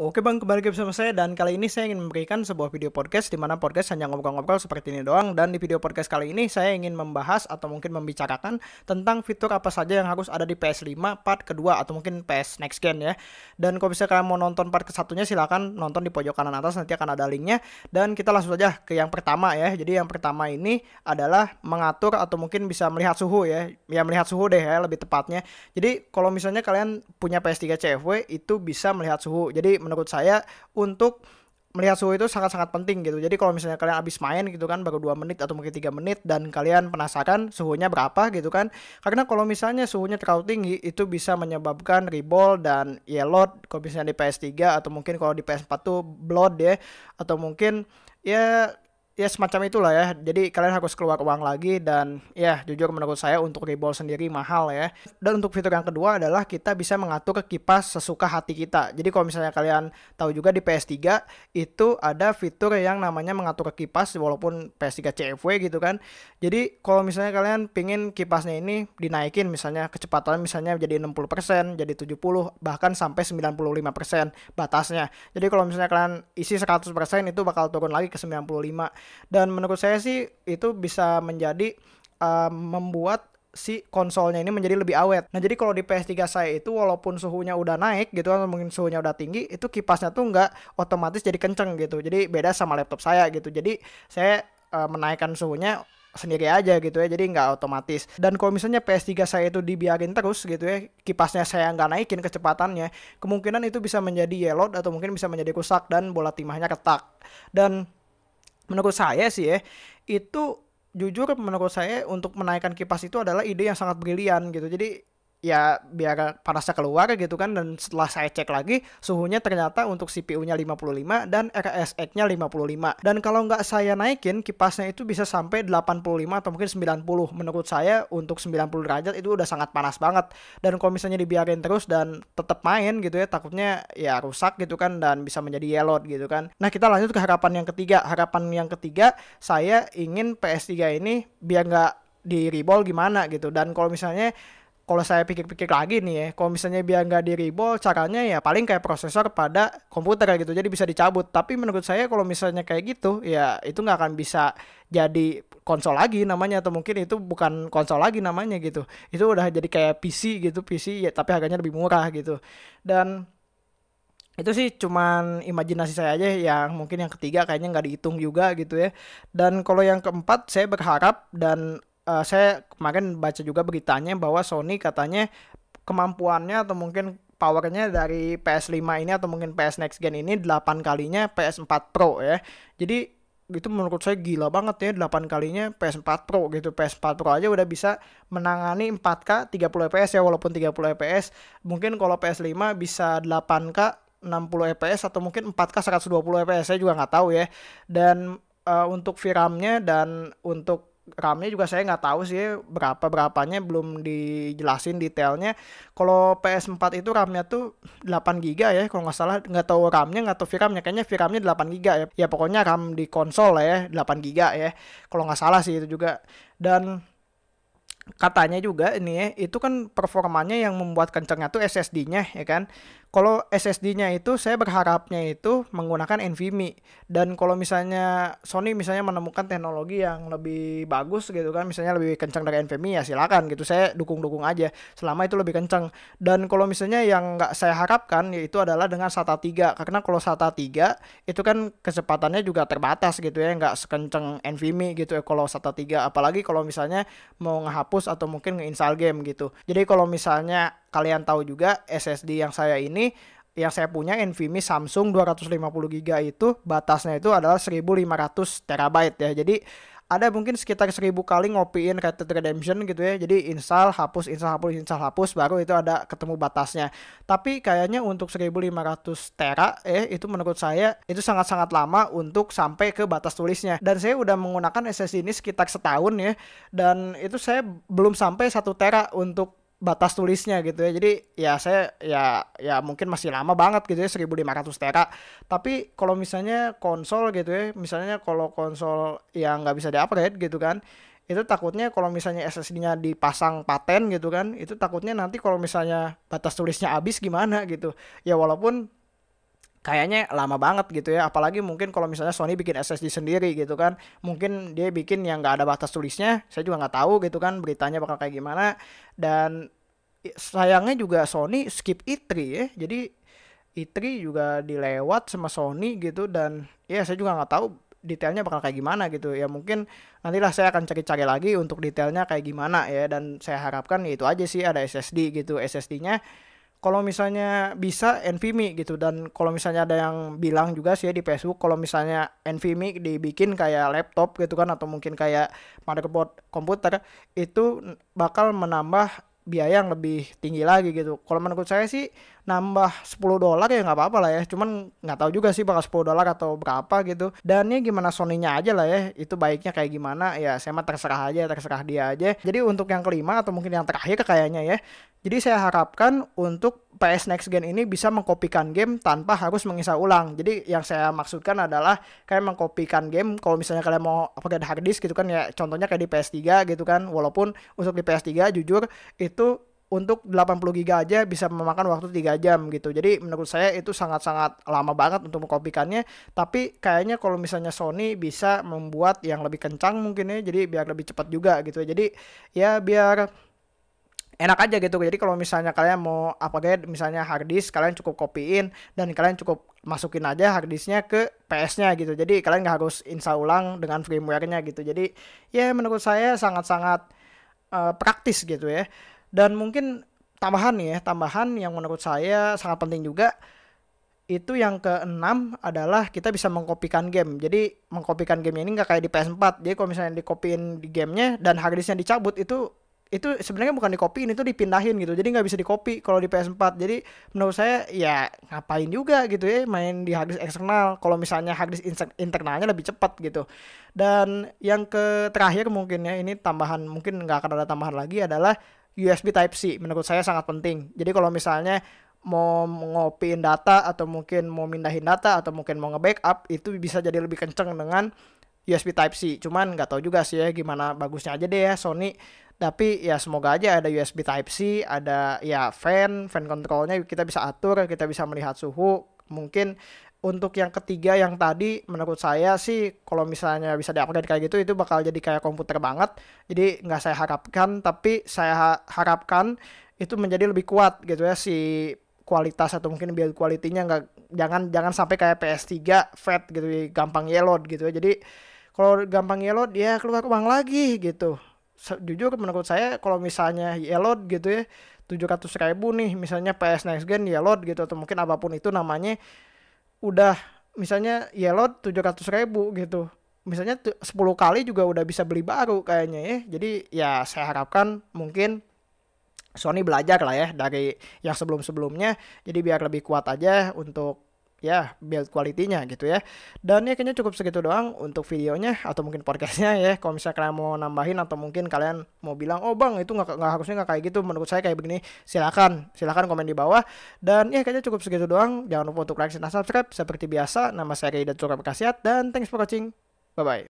Oke Bang, kembali lagi bersama saya dan kali ini saya ingin memberikan sebuah video podcast di mana podcast hanya ngobrol-ngobrol seperti ini doang dan di video podcast kali ini saya ingin membahas atau mungkin membicarakan tentang fitur apa saja yang harus ada di PS5 part kedua atau mungkin PS next gen ya. Dan kalau bisa kalian mau nonton part ke kesatunya silahkan nonton di pojok kanan atas nanti akan ada linknya dan kita langsung saja ke yang pertama ya. Jadi yang pertama ini adalah mengatur atau mungkin bisa melihat suhu ya. Ya melihat suhu deh ya lebih tepatnya. Jadi kalau misalnya kalian punya PS3 CFW itu bisa melihat suhu. Jadi menurut saya untuk melihat suhu itu sangat-sangat penting gitu. Jadi kalau misalnya kalian habis main gitu kan baru 2 menit atau mungkin 3 menit dan kalian penasaran suhunya berapa gitu kan. Karena kalau misalnya suhunya terlalu tinggi itu bisa menyebabkan ribol dan yellow kalau misalnya di PS3 atau mungkin kalau di PS4 tuh blood ya atau mungkin ya ya semacam itulah ya. Jadi kalian harus keluar uang lagi dan ya jujur menurut saya untuk reball sendiri mahal ya. Dan untuk fitur yang kedua adalah kita bisa mengatur kipas sesuka hati kita. Jadi kalau misalnya kalian tahu juga di PS3 itu ada fitur yang namanya mengatur kipas walaupun PS3 CFW gitu kan. Jadi kalau misalnya kalian pingin kipasnya ini dinaikin misalnya kecepatan misalnya jadi 60%, jadi 70 bahkan sampai 95% batasnya. Jadi kalau misalnya kalian isi 100% itu bakal turun lagi ke 95 dan menurut saya sih itu bisa menjadi uh, membuat si konsolnya ini menjadi lebih awet. Nah jadi kalau di PS3 saya itu walaupun suhunya udah naik gitu kan mungkin suhunya udah tinggi itu kipasnya tuh nggak otomatis jadi kenceng gitu. Jadi beda sama laptop saya gitu. Jadi saya uh, menaikkan suhunya sendiri aja gitu ya jadi nggak otomatis dan kalau misalnya PS3 saya itu dibiarin terus gitu ya kipasnya saya nggak naikin kecepatannya kemungkinan itu bisa menjadi yellow atau mungkin bisa menjadi rusak dan bola timahnya ketak. dan menurut saya sih ya itu jujur menurut saya untuk menaikkan kipas itu adalah ide yang sangat brilian gitu jadi ya biar panasnya keluar gitu kan dan setelah saya cek lagi suhunya ternyata untuk CPU-nya 55 dan RSX-nya 55 dan kalau nggak saya naikin kipasnya itu bisa sampai 85 atau mungkin 90 menurut saya untuk 90 derajat itu udah sangat panas banget dan kalau misalnya dibiarin terus dan tetap main gitu ya takutnya ya rusak gitu kan dan bisa menjadi yellow gitu kan nah kita lanjut ke harapan yang ketiga harapan yang ketiga saya ingin PS3 ini biar nggak di reball gimana gitu dan kalau misalnya kalau saya pikir-pikir lagi nih ya, kalau misalnya biar nggak di ribol, caranya ya paling kayak prosesor pada komputer kayak gitu, jadi bisa dicabut. Tapi menurut saya kalau misalnya kayak gitu, ya itu nggak akan bisa jadi konsol lagi namanya atau mungkin itu bukan konsol lagi namanya gitu. Itu udah jadi kayak PC gitu, PC ya tapi harganya lebih murah gitu. Dan itu sih cuman imajinasi saya aja yang mungkin yang ketiga kayaknya nggak dihitung juga gitu ya dan kalau yang keempat saya berharap dan uh, saya kemarin baca juga beritanya bahwa Sony katanya kemampuannya atau mungkin powernya dari PS5 ini atau mungkin PS Next Gen ini 8 kalinya PS4 Pro ya. Jadi itu menurut saya gila banget ya 8 kalinya PS4 Pro gitu. PS4 Pro aja udah bisa menangani 4K 30 fps ya walaupun 30 fps. Mungkin kalau PS5 bisa 8K 60 fps atau mungkin 4K 120 fps saya juga nggak tahu ya. Dan uh, untuk VRAM-nya dan untuk RAM-nya juga saya nggak tahu sih berapa berapanya belum dijelasin detailnya. Kalau PS4 itu RAM-nya tuh 8 GB ya kalau nggak salah nggak tahu RAM-nya nggak tahu VRAM-nya kayaknya VRAM-nya 8 GB ya. Ya pokoknya RAM di konsol ya 8 GB ya. Kalau nggak salah sih itu juga dan katanya juga ini ya, itu kan performanya yang membuat kencengnya tuh SSD-nya ya kan. Kalau SSD-nya itu saya berharapnya itu menggunakan NVMe dan kalau misalnya Sony misalnya menemukan teknologi yang lebih bagus gitu kan misalnya lebih kencang dari NVMe ya silakan gitu saya dukung-dukung aja selama itu lebih kencang dan kalau misalnya yang nggak saya harapkan yaitu adalah dengan SATA 3 karena kalau SATA 3 itu kan kecepatannya juga terbatas gitu ya nggak sekencang NVMe gitu ya kalau SATA 3 apalagi kalau misalnya mau ngehapus atau mungkin ngeinstall game gitu jadi kalau misalnya kalian tahu juga SSD yang saya ini yang saya punya NVMe Samsung 250GB itu batasnya itu adalah 1500 terabyte ya. Jadi ada mungkin sekitar 1000 kali ngopiin Red Dead Redemption gitu ya. Jadi install, hapus, install, hapus, install, hapus baru itu ada ketemu batasnya. Tapi kayaknya untuk 1500 tera eh itu menurut saya itu sangat-sangat lama untuk sampai ke batas tulisnya. Dan saya udah menggunakan SSD ini sekitar setahun ya dan itu saya belum sampai 1 tera untuk batas tulisnya gitu ya. Jadi ya saya ya ya mungkin masih lama banget gitu ya 1500 tera. Tapi kalau misalnya konsol gitu ya, misalnya kalau konsol yang nggak bisa di-upgrade gitu kan, itu takutnya kalau misalnya SSD-nya dipasang paten gitu kan, itu takutnya nanti kalau misalnya batas tulisnya habis gimana gitu. Ya walaupun kayaknya lama banget gitu ya apalagi mungkin kalau misalnya Sony bikin SSD sendiri gitu kan mungkin dia bikin yang nggak ada batas tulisnya saya juga nggak tahu gitu kan beritanya bakal kayak gimana dan sayangnya juga Sony skip E3 ya jadi E3 juga dilewat sama Sony gitu dan ya saya juga nggak tahu detailnya bakal kayak gimana gitu ya mungkin nantilah saya akan cari-cari lagi untuk detailnya kayak gimana ya dan saya harapkan ya itu aja sih ada SSD gitu SSD-nya kalau misalnya bisa NVMe gitu dan kalau misalnya ada yang bilang juga sih ya di Facebook kalau misalnya NVMe dibikin kayak laptop gitu kan atau mungkin kayak motherboard komputer itu bakal menambah biaya yang lebih tinggi lagi gitu. Kalau menurut saya sih nambah 10 dolar ya nggak apa-apa lah ya. Cuman nggak tahu juga sih bakal 10 dolar atau berapa gitu. Dan ini gimana Sony-nya aja lah ya. Itu baiknya kayak gimana ya saya mah terserah aja, terserah dia aja. Jadi untuk yang kelima atau mungkin yang terakhir kayaknya ya. Jadi saya harapkan untuk PS Next Gen ini bisa mengkopikan game tanpa harus mengisah ulang. Jadi yang saya maksudkan adalah kalian mengkopikan game kalau misalnya kalian mau upgrade hard disk gitu kan ya contohnya kayak di PS3 gitu kan walaupun untuk di PS3 jujur itu untuk 80 giga aja bisa memakan waktu 3 jam gitu. Jadi menurut saya itu sangat-sangat lama banget untuk mengkopikannya. Tapi kayaknya kalau misalnya Sony bisa membuat yang lebih kencang mungkin ya. Jadi biar lebih cepat juga gitu. Ya. Jadi ya biar enak aja gitu jadi kalau misalnya kalian mau apa upgrade misalnya harddisk kalian cukup kopiin dan kalian cukup masukin aja harddisknya ke PS-nya gitu jadi kalian nggak harus install ulang dengan firmware-nya gitu jadi ya menurut saya sangat-sangat uh, praktis gitu ya dan mungkin tambahan ya tambahan yang menurut saya sangat penting juga itu yang keenam adalah kita bisa mengkopikan game. Jadi mengkopikan game ini nggak kayak di PS4. Jadi kalau misalnya dikopiin di gamenya dan harddisknya dicabut itu itu sebenarnya bukan ini itu dipindahin gitu jadi nggak bisa dikopi kalau di PS4 jadi menurut saya ya ngapain juga gitu ya main di hard disk eksternal kalau misalnya hard disk internalnya lebih cepat gitu dan yang ke terakhir mungkin ya ini tambahan mungkin nggak akan ada tambahan lagi adalah USB Type C menurut saya sangat penting jadi kalau misalnya mau ngopiin data atau mungkin mau mindahin data atau mungkin mau nge-backup itu bisa jadi lebih kenceng dengan USB Type C. Cuman nggak tahu juga sih ya gimana bagusnya aja deh ya Sony. Tapi ya semoga aja ada USB Type C, ada ya fan, fan controlnya kita bisa atur, kita bisa melihat suhu. Mungkin untuk yang ketiga yang tadi menurut saya sih kalau misalnya bisa diupgrade kayak gitu itu bakal jadi kayak komputer banget. Jadi nggak saya harapkan tapi saya harapkan itu menjadi lebih kuat gitu ya si kualitas atau mungkin build quality-nya nggak jangan jangan sampai kayak PS3 fat gitu gampang yellow gitu ya. Jadi kalau gampang yellow dia keluar uang lagi gitu jujur menurut saya kalau misalnya yellow gitu ya tujuh ratus ribu nih misalnya PS Next Gen yellow gitu atau mungkin apapun itu namanya udah misalnya yellow ratus ribu gitu misalnya 10 kali juga udah bisa beli baru kayaknya ya jadi ya saya harapkan mungkin Sony belajar lah ya dari yang sebelum-sebelumnya jadi biar lebih kuat aja untuk ya build quality-nya gitu ya. Dan ya kayaknya cukup segitu doang untuk videonya atau mungkin podcastnya ya. Kalau misalnya kalian mau nambahin atau mungkin kalian mau bilang, oh bang itu nggak nggak harusnya nggak kayak gitu. Menurut saya kayak begini. Silakan, silakan komen di bawah. Dan ya kayaknya cukup segitu doang. Jangan lupa untuk like dan subscribe seperti biasa. Nama saya Rida Surabakasiat dan thanks for watching. Bye bye.